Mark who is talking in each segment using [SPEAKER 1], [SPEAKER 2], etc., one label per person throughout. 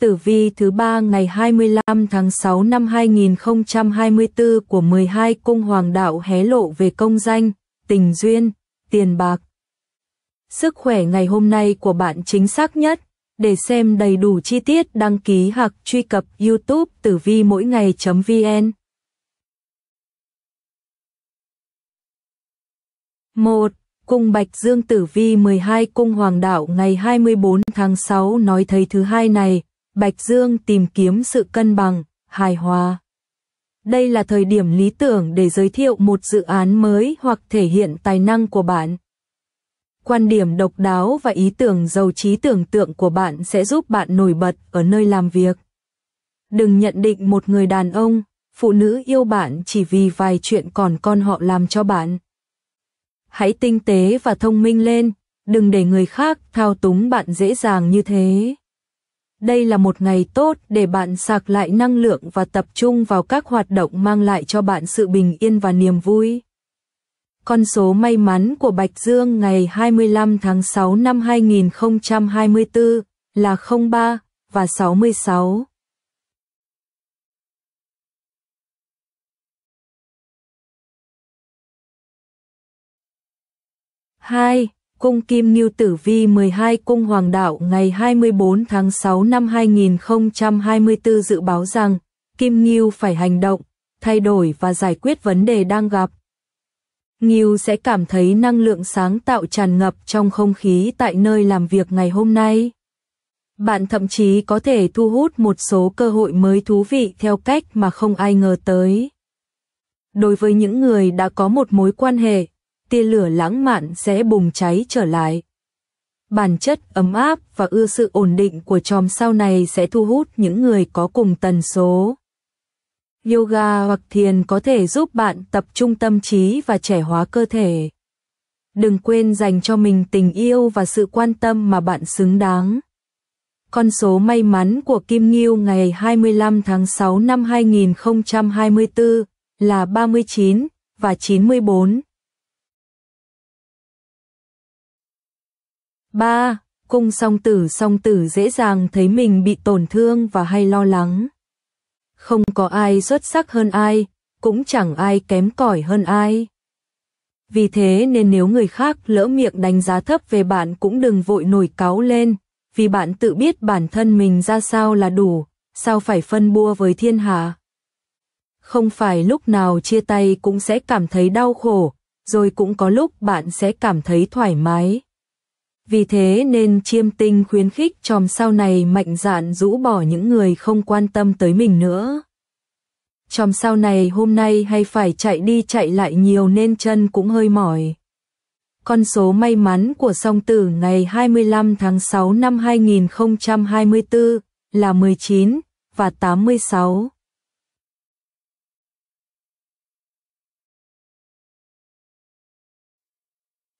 [SPEAKER 1] Tử vi thứ ba ngày 25 tháng 6 năm 2024 của 12 cung hoàng đạo hé lộ về công danh, tình duyên, tiền bạc. Sức khỏe ngày hôm nay của bạn chính xác nhất. Để xem đầy đủ chi tiết đăng ký hoặc truy cập youtube tử vi mỗi ngày.vn 1. Cung Bạch Dương Tử Vi 12 Cung Hoàng Đạo ngày 24 tháng 6 nói thấy thứ hai này, Bạch Dương tìm kiếm sự cân bằng, hài hòa. Đây là thời điểm lý tưởng để giới thiệu một dự án mới hoặc thể hiện tài năng của bạn. Quan điểm độc đáo và ý tưởng giàu trí tưởng tượng của bạn sẽ giúp bạn nổi bật ở nơi làm việc. Đừng nhận định một người đàn ông, phụ nữ yêu bạn chỉ vì vài chuyện còn con họ làm cho bạn. Hãy tinh tế và thông minh lên, đừng để người khác thao túng bạn dễ dàng như thế. Đây là một ngày tốt để bạn sạc lại năng lượng và tập trung vào các hoạt động mang lại cho bạn sự bình yên và niềm vui. Con số may mắn của Bạch Dương ngày 25 tháng 6 năm 2024 là 03 và 66. hai Cung Kim Ngưu Tử Vi 12 Cung Hoàng Đạo ngày 24 tháng 6 năm 2024 dự báo rằng Kim Ngưu phải hành động, thay đổi và giải quyết vấn đề đang gặp. Ngưu sẽ cảm thấy năng lượng sáng tạo tràn ngập trong không khí tại nơi làm việc ngày hôm nay. Bạn thậm chí có thể thu hút một số cơ hội mới thú vị theo cách mà không ai ngờ tới. Đối với những người đã có một mối quan hệ, tia lửa lãng mạn sẽ bùng cháy trở lại. Bản chất ấm áp và ưa sự ổn định của chòm sao này sẽ thu hút những người có cùng tần số. Yoga hoặc thiền có thể giúp bạn tập trung tâm trí và trẻ hóa cơ thể. Đừng quên dành cho mình tình yêu và sự quan tâm mà bạn xứng đáng. Con số may mắn của Kim Ngưu ngày 25 tháng 6 năm 2024 là 39 và 94. 3. Cung song tử song tử dễ dàng thấy mình bị tổn thương và hay lo lắng. Không có ai xuất sắc hơn ai, cũng chẳng ai kém cỏi hơn ai. Vì thế nên nếu người khác lỡ miệng đánh giá thấp về bạn cũng đừng vội nổi cáu lên, vì bạn tự biết bản thân mình ra sao là đủ, sao phải phân bua với thiên hạ. Không phải lúc nào chia tay cũng sẽ cảm thấy đau khổ, rồi cũng có lúc bạn sẽ cảm thấy thoải mái. Vì thế nên chiêm tinh khuyến khích tròm sau này mạnh dạn rũ bỏ những người không quan tâm tới mình nữa. Tròm sau này hôm nay hay phải chạy đi chạy lại nhiều nên chân cũng hơi mỏi. Con số may mắn của song tử ngày 25 tháng 6 năm 2024 là 19 và 86.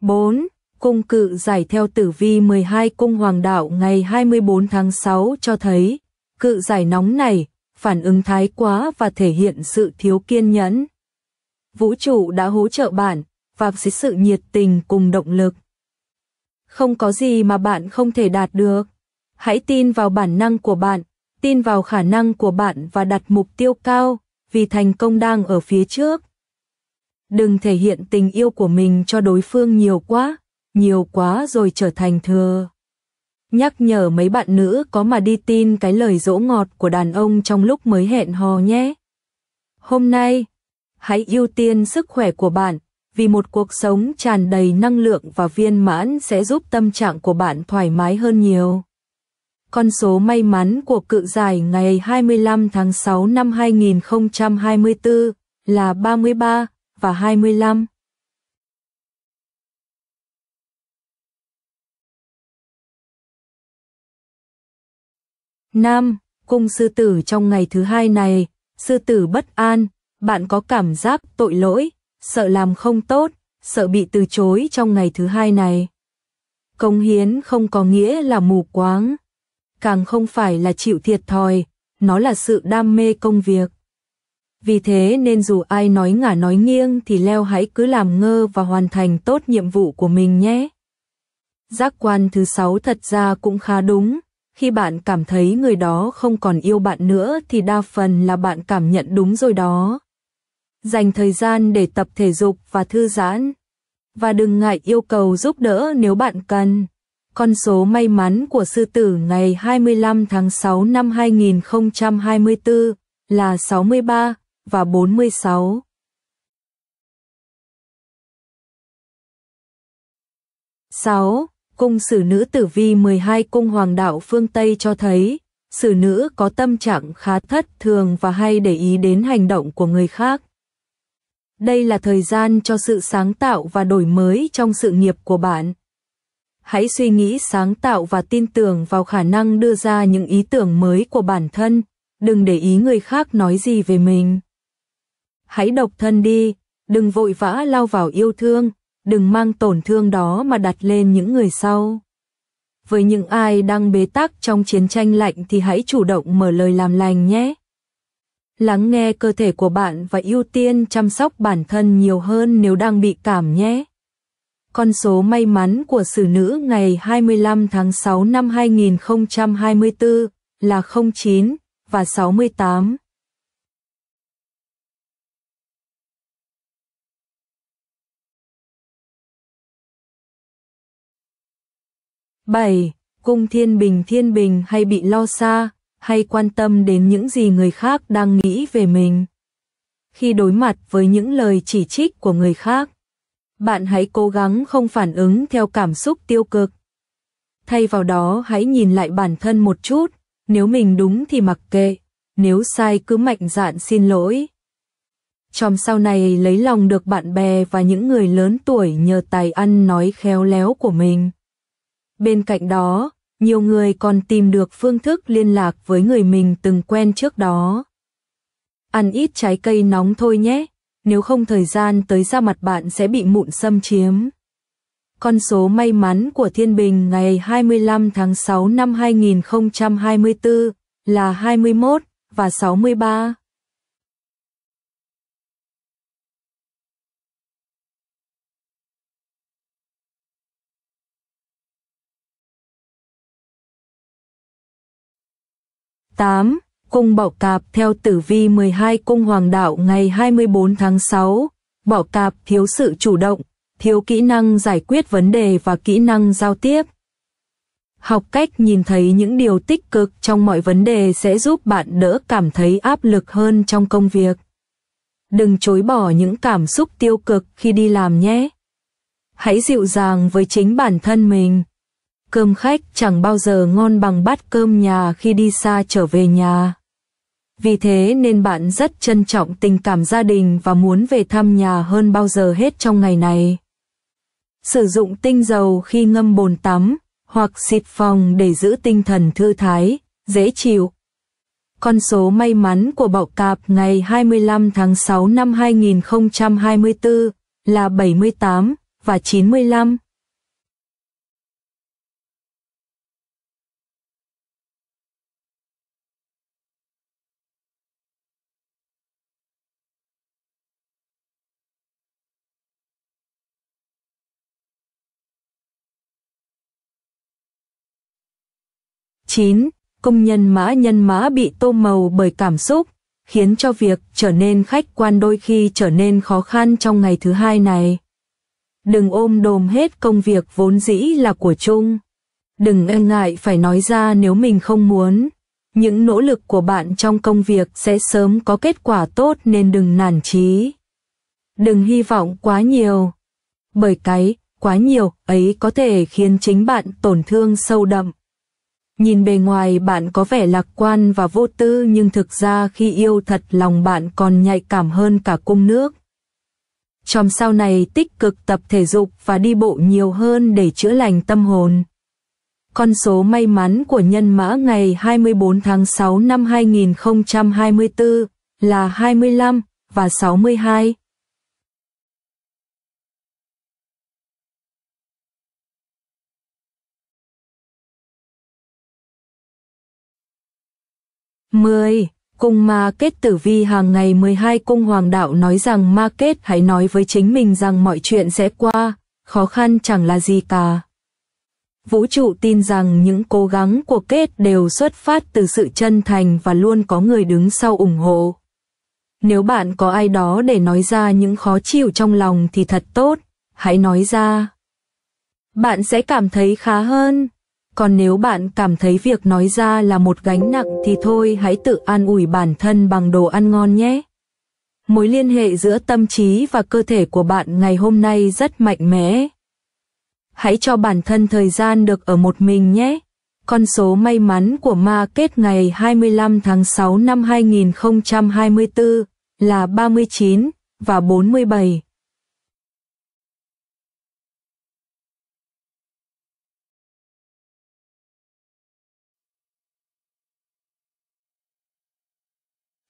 [SPEAKER 1] bốn cung cự giải theo tử vi 12 cung hoàng đạo ngày 24 tháng 6 cho thấy, cự giải nóng này, phản ứng thái quá và thể hiện sự thiếu kiên nhẫn. Vũ trụ đã hỗ trợ bạn, và với sự nhiệt tình cùng động lực. Không có gì mà bạn không thể đạt được. Hãy tin vào bản năng của bạn, tin vào khả năng của bạn và đặt mục tiêu cao, vì thành công đang ở phía trước. Đừng thể hiện tình yêu của mình cho đối phương nhiều quá, nhiều quá rồi trở thành thừa. Nhắc nhở mấy bạn nữ có mà đi tin cái lời dỗ ngọt của đàn ông trong lúc mới hẹn hò nhé. Hôm nay, hãy ưu tiên sức khỏe của bạn, vì một cuộc sống tràn đầy năng lượng và viên mãn sẽ giúp tâm trạng của bạn thoải mái hơn nhiều. Con số may mắn của cự giải ngày 25 tháng 6 năm 2024 là 33 và 25. Nam, cung sư tử trong ngày thứ hai này, sư tử bất an, bạn có cảm giác tội lỗi, sợ làm không tốt, sợ bị từ chối trong ngày thứ hai này. công hiến không có nghĩa là mù quáng, càng không phải là chịu thiệt thòi, nó là sự đam mê công việc. Vì thế nên dù ai nói ngả nói nghiêng thì Leo hãy cứ làm ngơ và hoàn thành tốt nhiệm vụ của mình nhé. Giác quan thứ sáu thật ra cũng khá đúng, khi bạn cảm thấy người đó không còn yêu bạn nữa thì đa phần là bạn cảm nhận đúng rồi đó. Dành thời gian để tập thể dục và thư giãn. Và đừng ngại yêu cầu giúp đỡ nếu bạn cần. Con số may mắn của sư tử ngày 25 tháng 6 năm 2024 là 63 và
[SPEAKER 2] 46.
[SPEAKER 1] Sáu cung sử nữ tử vi 12 cung hoàng đạo phương Tây cho thấy, sử nữ có tâm trạng khá thất thường và hay để ý đến hành động của người khác. Đây là thời gian cho sự sáng tạo và đổi mới trong sự nghiệp của bạn. Hãy suy nghĩ sáng tạo và tin tưởng vào khả năng đưa ra những ý tưởng mới của bản thân, đừng để ý người khác nói gì về mình. Hãy độc thân đi, đừng vội vã lao vào yêu thương, đừng mang tổn thương đó mà đặt lên những người sau. Với những ai đang bế tắc trong chiến tranh lạnh thì hãy chủ động mở lời làm lành nhé. Lắng nghe cơ thể của bạn và ưu tiên chăm sóc bản thân nhiều hơn nếu đang bị cảm nhé. Con số may mắn của xử nữ ngày 25 tháng 6 năm 2024 là 09 và 68. 7. Cung thiên bình thiên bình hay bị lo xa, hay quan tâm đến những gì người khác đang nghĩ về mình. Khi đối mặt với những lời chỉ trích của người khác, bạn hãy cố gắng không phản ứng theo cảm xúc tiêu cực. Thay vào đó hãy nhìn lại bản thân một chút, nếu mình đúng thì mặc kệ, nếu sai cứ mạnh dạn xin lỗi. trong sau này lấy lòng được bạn bè và những người lớn tuổi nhờ tài ăn nói khéo léo của mình. Bên cạnh đó, nhiều người còn tìm được phương thức liên lạc với người mình từng quen trước đó. Ăn ít trái cây nóng thôi nhé, nếu không thời gian tới ra mặt bạn sẽ bị mụn xâm chiếm. Con số may mắn của Thiên Bình ngày 25 tháng 6 năm 2024 là 21 và 63. 8, cung bảo cạp theo tử vi 12 cung hoàng đạo ngày 24 tháng 6, bảo cạp thiếu sự chủ động, thiếu kỹ năng giải quyết vấn đề và kỹ năng giao tiếp. Học cách nhìn thấy những điều tích cực trong mọi vấn đề sẽ giúp bạn đỡ cảm thấy áp lực hơn trong công việc. Đừng chối bỏ những cảm xúc tiêu cực khi đi làm nhé. Hãy dịu dàng với chính bản thân mình. Cơm khách chẳng bao giờ ngon bằng bát cơm nhà khi đi xa trở về nhà. Vì thế nên bạn rất trân trọng tình cảm gia đình và muốn về thăm nhà hơn bao giờ hết trong ngày này. Sử dụng tinh dầu khi ngâm bồn tắm, hoặc xịt phòng để giữ tinh thần thư thái, dễ chịu. Con số may mắn của bọ cạp ngày 25 tháng 6 năm 2024 là 78 và 95. 9. Công nhân mã nhân mã bị tô màu bởi cảm xúc, khiến cho việc trở nên khách quan đôi khi trở nên khó khăn trong ngày thứ hai này. Đừng ôm đồm hết công việc vốn dĩ là của chung. Đừng e ngại phải nói ra nếu mình không muốn. Những nỗ lực của bạn trong công việc sẽ sớm có kết quả tốt nên đừng nản chí. Đừng hy vọng quá nhiều. Bởi cái, quá nhiều ấy có thể khiến chính bạn tổn thương sâu đậm. Nhìn bề ngoài bạn có vẻ lạc quan và vô tư nhưng thực ra khi yêu thật lòng bạn còn nhạy cảm hơn cả cung nước. Chòm sau này tích cực tập thể dục và đi bộ nhiều hơn để chữa lành tâm hồn. Con số may mắn của nhân mã ngày 24 tháng 6 năm 2024 là 25 và 62. 10. Cung ma kết tử vi hàng ngày 12 cung hoàng đạo nói rằng ma kết hãy nói với chính mình rằng mọi chuyện sẽ qua, khó khăn chẳng là gì cả. Vũ trụ tin rằng những cố gắng của kết đều xuất phát từ sự chân thành và luôn có người đứng sau ủng hộ. Nếu bạn có ai đó để nói ra những khó chịu trong lòng thì thật tốt, hãy nói ra. Bạn sẽ cảm thấy khá hơn, còn nếu bạn cảm thấy việc nói ra là một gánh nặng thì thôi hãy tự an ủi bản thân bằng đồ ăn ngon nhé. Mối liên hệ giữa tâm trí và cơ thể của bạn ngày hôm nay rất mạnh mẽ. Hãy cho bản thân thời gian được ở một mình nhé. Con số may mắn của ma kết ngày 25 tháng 6 năm 2024 là 39 và 47.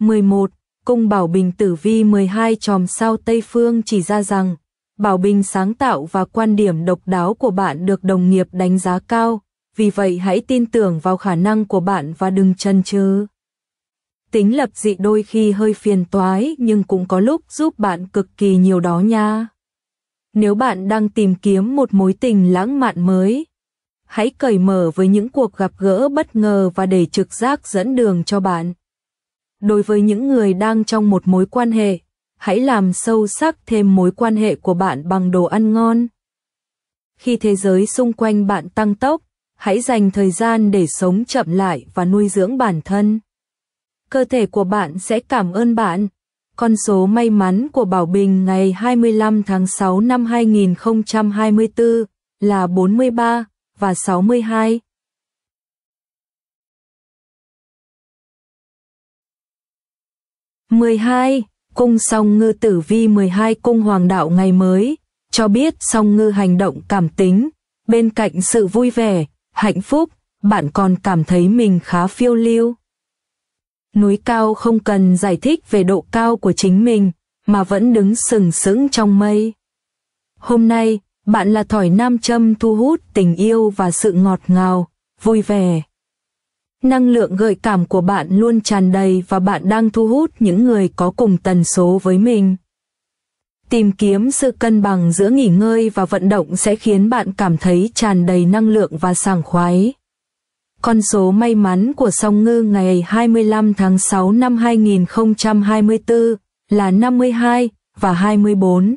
[SPEAKER 1] 11. Cung Bảo Bình Tử Vi 12 Tròm sao Tây Phương chỉ ra rằng, Bảo Bình sáng tạo và quan điểm độc đáo của bạn được đồng nghiệp đánh giá cao, vì vậy hãy tin tưởng vào khả năng của bạn và đừng chần chừ. Tính lập dị đôi khi hơi phiền toái nhưng cũng có lúc giúp bạn cực kỳ nhiều đó nha. Nếu bạn đang tìm kiếm một mối tình lãng mạn mới, hãy cởi mở với những cuộc gặp gỡ bất ngờ và để trực giác dẫn đường cho bạn đối với những người đang trong một mối quan hệ, hãy làm sâu sắc thêm mối quan hệ của bạn bằng đồ ăn ngon. Khi thế giới xung quanh bạn tăng tốc, hãy dành thời gian để sống chậm lại và nuôi dưỡng bản thân. Cơ thể của bạn sẽ cảm ơn bạn. Con số may mắn của Bảo Bình ngày 25 tháng 6 năm 2024 là 43 và 62.
[SPEAKER 2] 12. Cung
[SPEAKER 1] song ngư tử vi 12 cung hoàng đạo ngày mới, cho biết song ngư hành động cảm tính, bên cạnh sự vui vẻ, hạnh phúc, bạn còn cảm thấy mình khá phiêu lưu. Núi cao không cần giải thích về độ cao của chính mình, mà vẫn đứng sừng sững trong mây. Hôm nay, bạn là thỏi nam châm thu hút tình yêu và sự ngọt ngào, vui vẻ. Năng lượng gợi cảm của bạn luôn tràn đầy và bạn đang thu hút những người có cùng tần số với mình. Tìm kiếm sự cân bằng giữa nghỉ ngơi và vận động sẽ khiến bạn cảm thấy tràn đầy năng lượng và sảng khoái. Con số may mắn của song ngư ngày 25 tháng 6 năm 2024 là
[SPEAKER 2] 52 và 24.